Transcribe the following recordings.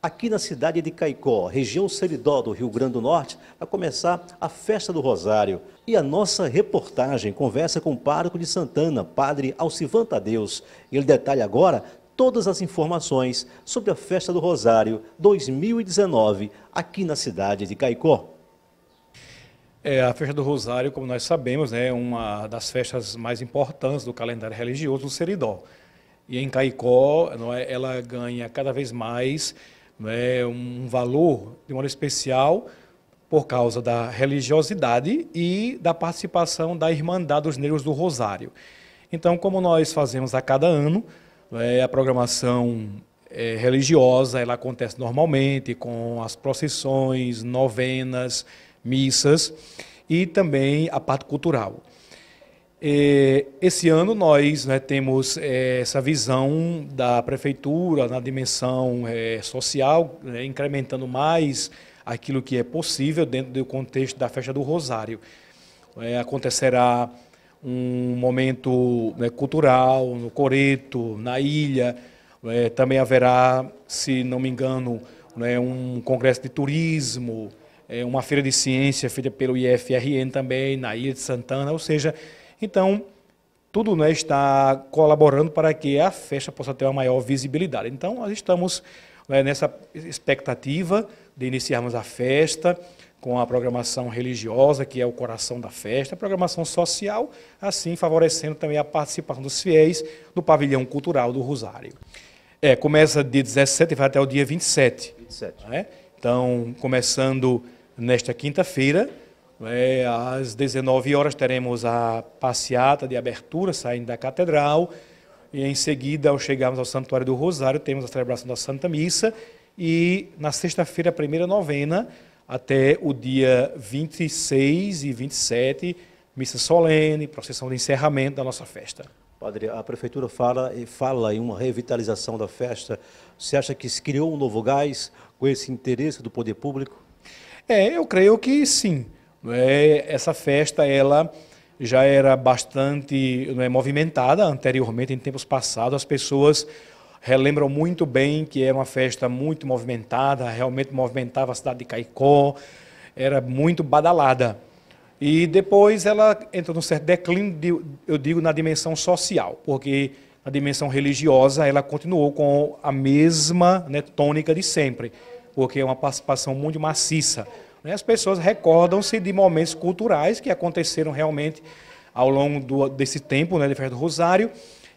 Aqui na cidade de Caicó, região Seridó do Rio Grande do Norte, vai começar a Festa do Rosário. E a nossa reportagem conversa com o pároco de Santana, padre Alcivan Tadeus. Ele detalha agora todas as informações sobre a Festa do Rosário 2019 aqui na cidade de Caicó. É, a Festa do Rosário, como nós sabemos, né, é uma das festas mais importantes do calendário religioso do Seridó. E em Caicó, é, ela ganha cada vez mais né, um valor de maneira especial por causa da religiosidade e da participação da Irmandade dos Negros do Rosário. Então, como nós fazemos a cada ano, né, a programação é, religiosa ela acontece normalmente com as procissões, novenas, missas e também a parte cultural. É, esse ano nós né, temos é, essa visão da prefeitura na dimensão é, social, né, incrementando mais aquilo que é possível dentro do contexto da festa do Rosário. Acontecerá um momento né, cultural no Coreto, na ilha. Também haverá, se não me engano, né, um congresso de turismo, uma feira de ciência feita pelo IFRN também, na Ilha de Santana, ou seja, então, tudo né, está colaborando para que a festa possa ter uma maior visibilidade. Então, nós estamos né, nessa expectativa de iniciarmos a festa com a programação religiosa, que é o coração da festa, a programação social, assim favorecendo também a participação dos fiéis no pavilhão cultural do Rosário. É, começa de 17 e vai até o dia 27. 27. Né? Então, começando nesta quinta-feira, é, às 19 horas teremos a passeata de abertura saindo da catedral. E em seguida, ao chegarmos ao Santuário do Rosário, temos a celebração da Santa Missa. E na sexta-feira, a primeira novena, até o dia 26 e 27, missa solene, processão de encerramento da nossa festa. Padre, a prefeitura fala e fala em uma revitalização da festa. Você acha que se criou um novo gás com esse interesse do poder público? É, eu creio que sim. É? Essa festa ela já era bastante é, movimentada anteriormente, em tempos passados. As pessoas relembram muito bem que era uma festa muito movimentada, realmente movimentava a cidade de Caicó, era muito badalada. E depois ela entra num certo declínio, de, eu digo, na dimensão social, porque na dimensão religiosa ela continuou com a mesma né, tônica de sempre, porque é uma participação muito maciça né? As pessoas recordam-se de momentos culturais que aconteceram realmente ao longo do, desse tempo, né, de Festa do Rosário,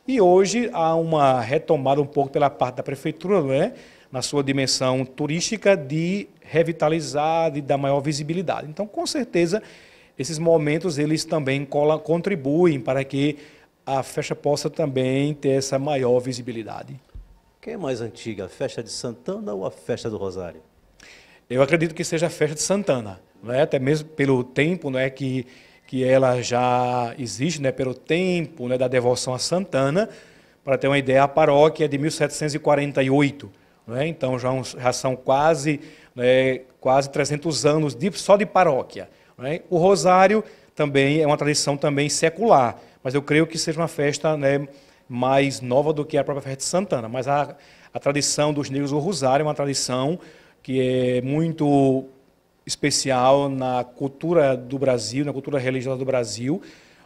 e hoje há uma retomada um pouco pela parte da prefeitura, né, na sua dimensão turística, de revitalizar, de dar maior visibilidade. Então, com certeza, esses momentos eles também contribuem para que a festa possa também ter essa maior visibilidade. Quem é mais antiga, a festa de Santana ou a festa do Rosário? Eu acredito que seja a festa de Santana, né? até mesmo pelo tempo né, que, que ela já existe, né, pelo tempo né, da devoção a Santana. Para ter uma ideia, a paróquia é de 1748. Né? Então já, uns, já são quase, né, quase 300 anos de, só de paróquia. Né? O rosário também é uma tradição também secular, mas eu creio que seja uma festa né, mais nova do que a própria festa de Santana. Mas a, a tradição dos negros, o rosário, é uma tradição que é muito especial na cultura do Brasil, na cultura religiosa do Brasil.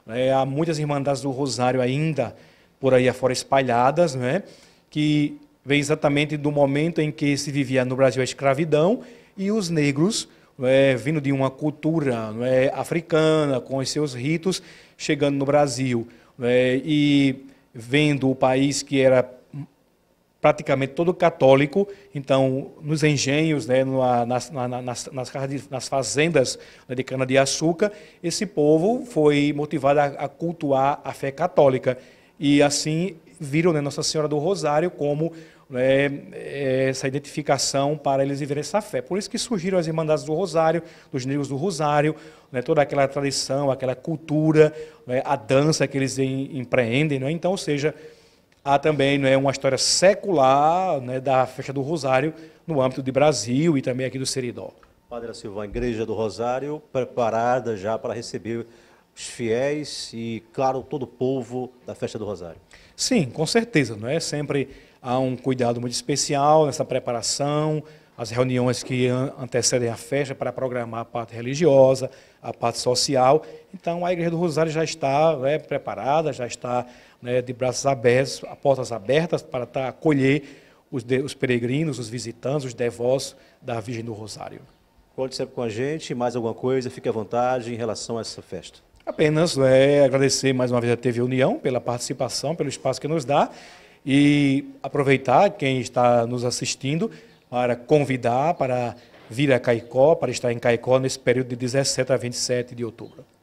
É, há muitas Irmandades do Rosário ainda por aí afora espalhadas, né, que vem exatamente do momento em que se vivia no Brasil a escravidão e os negros, né, vindo de uma cultura né, africana, com os seus ritos, chegando no Brasil e vendo o país que era praticamente todo católico. Então, nos engenhos, né, nas, nas, nas, nas, fazendas né, de cana-de-açúcar, esse povo foi motivado a, a, cultuar a fé católica. E assim viram né, Nossa Senhora do Rosário como né, eh, essa identificação para eles viverem essa fé. Por isso que surgiram as Irmandades do Rosário, dos Negros do Rosário, né, toda aquela tradição, aquela cultura, né, a dança que eles empreendem. Né. Então, ou seja, Há também né, uma história secular né, da festa do Rosário no âmbito de Brasil e também aqui do Seridó. Padre Silva a Igreja do Rosário preparada já para receber os fiéis e, claro, todo o povo da festa do Rosário. Sim, com certeza, não é? Sempre há um cuidado muito especial nessa preparação, as reuniões que antecedem a festa para programar a parte religiosa, a parte social. Então, a Igreja do Rosário já está né, preparada, já está né, de braços abertos, portas abertas para tá, acolher os, de, os peregrinos, os visitantes, os devotos da Virgem do Rosário. Conte sempre com a gente, mais alguma coisa, fique à vontade em relação a essa festa. Apenas é, agradecer mais uma vez a TV União pela participação, pelo espaço que nos dá e aproveitar quem está nos assistindo para convidar para vir a Caicó, para estar em Caicó nesse período de 17 a 27 de outubro.